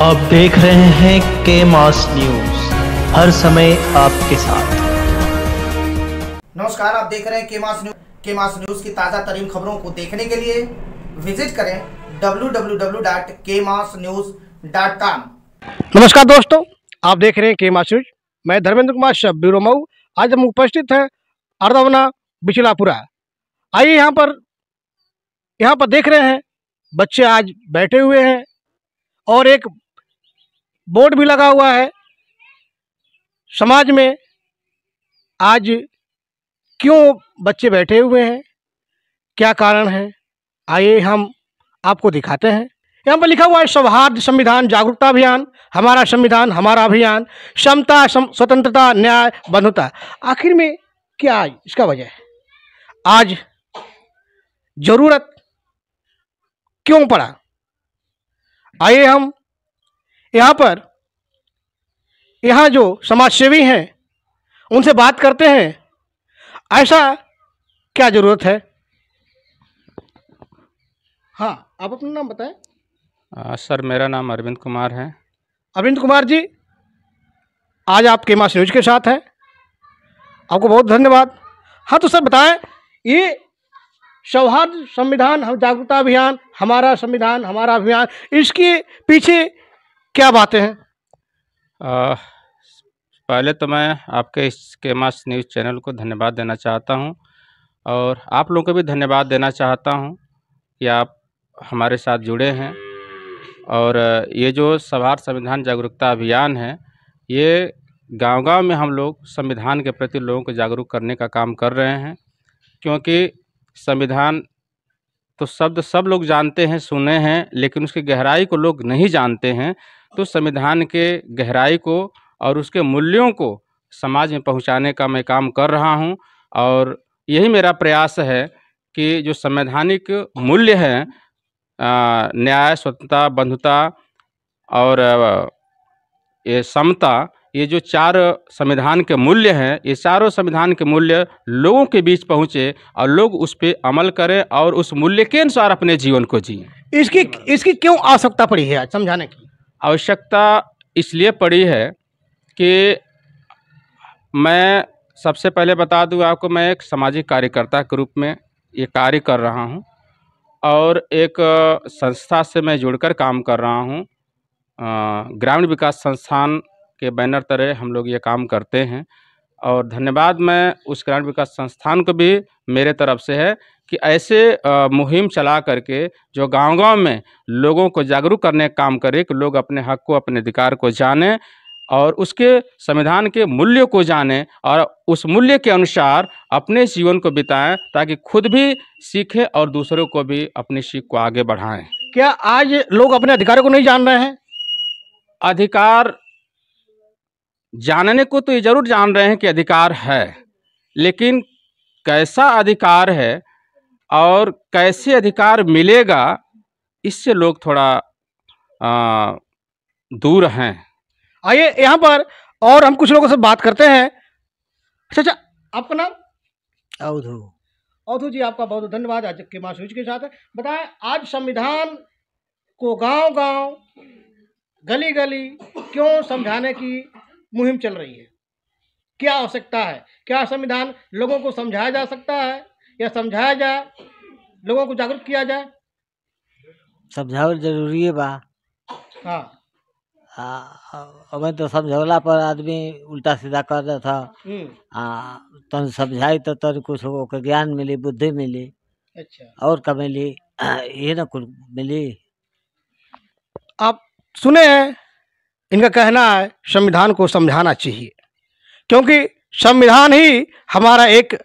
आप देख रहे हैं के मास न्यूज हर समय आपके साथ नमस्कार आप देख रहे हैं के मास न्यूज के मास न्यूज की ताजा तरीन खबरों को देखने के लिए विजिट करें www.kmasnews.com नमस्कार दोस्तों आप देख रहे हैं के मास न्यूज मैं धर्मेंद्र कुमार शब ब्यूरो मऊ आज हम उपस्थित हैं अर्दवना बिचलापुरा आइए यहाँ पर यहाँ पर देख रहे हैं बच्चे आज बैठे हुए हैं और एक बोर्ड भी लगा हुआ है समाज में आज क्यों बच्चे बैठे हुए हैं क्या कारण है आइए हम आपको दिखाते हैं यहाँ पर लिखा हुआ है सौहार्द संविधान जागरूकता अभियान हमारा संविधान हमारा अभियान क्षमता स्वतंत्रता न्याय बंधुता आखिर में क्या इसका वजह है आज ज़रूरत क्यों पड़ा आइए हम यहाँ पर यहाँ जो समाजसेवी हैं उनसे बात करते हैं ऐसा क्या ज़रूरत है हाँ आप अपना नाम बताएं आ, सर मेरा नाम अरविंद कुमार है अरविंद कुमार जी आज आप के मास न्यूज के साथ हैं आपको बहुत धन्यवाद हाँ तो सर बताएं ये सौहार्द संविधान हम जागरूकता अभियान हमारा संविधान हमारा अभियान इसके पीछे क्या बातें हैं पहले तो मैं आपके इस के मास न्यूज़ चैनल को धन्यवाद देना चाहता हूं और आप लोगों को भी धन्यवाद देना चाहता हूं कि आप हमारे साथ जुड़े हैं और ये जो सवार संविधान जागरूकता अभियान है ये गांव गांव में हम लोग संविधान के प्रति लोगों को जागरूक करने का काम कर रहे हैं क्योंकि संविधान तो शब्द सब लोग जानते हैं सुने हैं लेकिन उसकी गहराई को लोग नहीं जानते हैं तो संविधान के गहराई को और उसके मूल्यों को समाज में पहुंचाने का मैं काम कर रहा हूं और यही मेरा प्रयास है कि जो संवैधानिक मूल्य हैं न्याय स्वतंत्रता बंधुता और ये समता ये जो चार संविधान के मूल्य हैं ये चारों संविधान के मूल्य लोगों के बीच पहुँचे और लोग उस पर अमल करें और उस मूल्य के अनुसार अपने जीवन को जिये इसकी इसकी क्यों आवश्यकता पड़ी है आज समझाने की आवश्यकता इसलिए पड़ी है कि मैं सबसे पहले बता दूं आपको मैं एक सामाजिक कार्यकर्ता के रूप में ये कार्य कर रहा हूं और एक संस्था से मैं जुड़कर काम कर रहा हूं ग्रामीण विकास संस्थान के बैनर तरह हम लोग ये काम करते हैं और धन्यवाद मैं उस ग्रामीण विकास संस्थान को भी मेरे तरफ से है कि ऐसे मुहिम चला करके जो गांव गांव में लोगों को जागरूक करने का काम करे कि लोग अपने हक को अपने अधिकार को जानें और उसके संविधान के मूल्य को जानें और उस मूल्य के अनुसार अपने जीवन को बिताएं ताकि खुद भी सीखें और दूसरों को भी अपनी सीख को आगे बढ़ाएं क्या आज लोग अपने अधिकारों को नहीं जान रहे हैं अधिकार जानने को तो ये जरूर जान रहे हैं कि अधिकार है लेकिन कैसा अधिकार है और कैसे अधिकार मिलेगा इससे लोग थोड़ा आ, दूर हैं आइए यहाँ पर और हम कुछ लोगों से बात करते हैं अच्छा अच्छा आपका नाम अवधु अवधु जी आपका बहुत धन्यवाद आज के मास के साथ बताएं आज संविधान को गांव गांव गली गली क्यों समझाने की मुहिम चल रही है क्या आवश्यकता है क्या संविधान लोगों को समझाया जा सकता है या समझाया जाए लोगों को जागरूक किया जाए समझाओ जरूरी है बा हाँ हमें हाँ, तो समझौला पर आदमी उल्टा सीधा कर रहा था हम्म। हाँ तन समझाई तो तन कुछ ज्ञान मिली बुद्धि मिली अच्छा और कमेली ये ना कुछ मिली आप सुने हैं इनका कहना है संविधान को समझाना चाहिए क्योंकि संविधान ही हमारा एक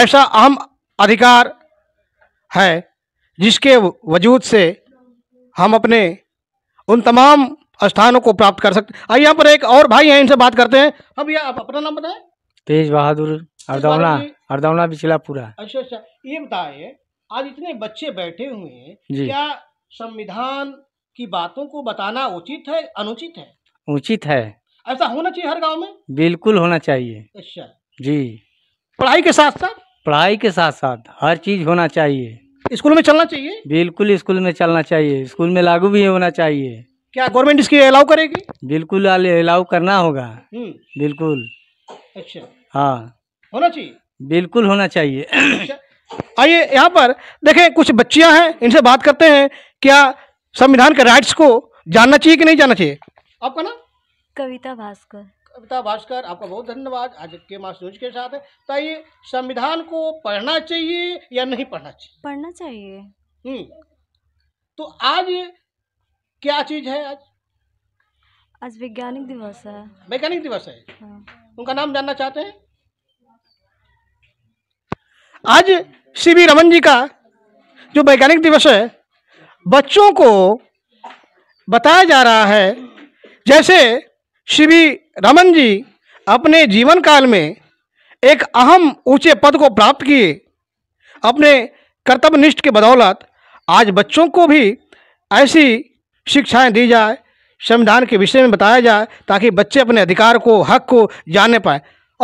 ऐसा अहम अधिकार है जिसके वजूद से हम अपने उन तमाम स्थानों को प्राप्त कर सकते हैं यहाँ पर एक और भाई हैं इनसे बात करते हैं अब भैया आप अपना नाम बताएं तेज बहादुर हरदौला पिछला पूरा अच्छा अच्छा ये बताए आज इतने बच्चे बैठे हुए हैं क्या संविधान की बातों को बताना उचित है अनुचित है उचित है ऐसा होना चाहिए हर गांव में बिल्कुल होना चाहिए अच्छा जी पढ़ाई के साथ साथ पढ़ाई के साथ साथ हर चीज होना चाहिए स्कूल में चलना चाहिए बिल्कुल स्कूल में चलना चाहिए स्कूल में लागू भी होना चाहिए क्या गवर्नमेंट इसकी अलाउ करेगी बिल्कुल अलाउ करना होगा हम्म। बिल्कुल अच्छा हाँ होना चाहिए बिल्कुल होना चाहिए अच्छा। आइए यहाँ पर देखें कुछ बच्चियां हैं इनसे बात करते हैं क्या संविधान के राइट्स को जानना चाहिए कि नहीं जानना चाहिए आपका नाम कविता भास्कर कविता भास्कर आपका बहुत धन्यवाद आज के मास न्यूज के साथ बताइए संविधान को पढ़ना चाहिए या नहीं पढ़ना चाहिए पढ़ना चाहिए हम्म तो आज क्या चीज है आज आज वैज्ञानिक दिवस है वैज्ञानिक दिवस है हाँ। उनका नाम जानना चाहते हैं आज सी वी रमन जी का जो वैज्ञानिक दिवस है बच्चों को बताया जा रहा है जैसे श्री रमन जी अपने जीवन काल में एक अहम ऊंचे पद को प्राप्त किए अपने कर्तव्यनिष्ठ के बदौलत आज बच्चों को भी ऐसी शिक्षाएं दी जाए संविधान के विषय में बताया जाए ताकि बच्चे अपने अधिकार को हक को जानने पाए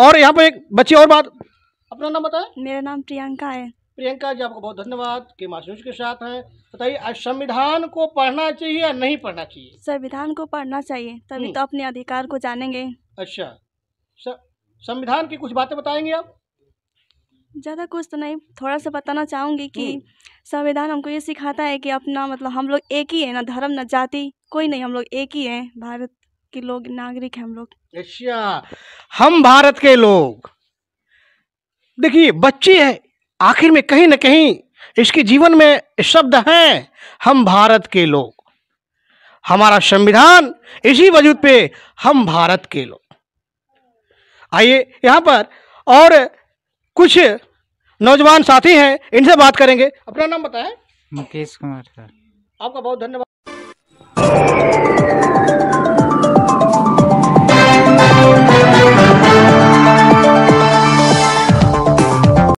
और यहाँ पर एक बच्ची और बात अपना नाम बताए मेरा नाम प्रियंका है प्रियंका जी आपको बहुत धन्यवाद के मासूस के साथ हैं बताइए संविधान को पढ़ना चाहिए या नहीं पढ़ना चाहिए संविधान को पढ़ना चाहिए तभी हम्म। तो अपने अधिकार को जानेंगे अच्छा संविधान की कुछ बातें बताएंगे आप ज़्यादा कुछ तो नहीं थोड़ा सा बताना चाहूँगी कि हम्म। संविधान हमको ये सिखाता है कि अपना मतलब हम लोग एक ही है ना धर्म ना जाति कोई नहीं हम लोग एक ही है भारत के लोग नागरिक हैं हम लोग अच्छा हम भारत के लोग देखिए बच्चे हैं आखिर में कहीं ना कहीं इसके जीवन में शब्द हैं हम भारत के लोग हमारा संविधान इसी वजूद पे हम भारत के लोग आइए यहाँ पर और कुछ नौजवान साथी हैं इनसे बात करेंगे अपना नाम बताएं मुकेश कुमार सर आपका बहुत धन्यवाद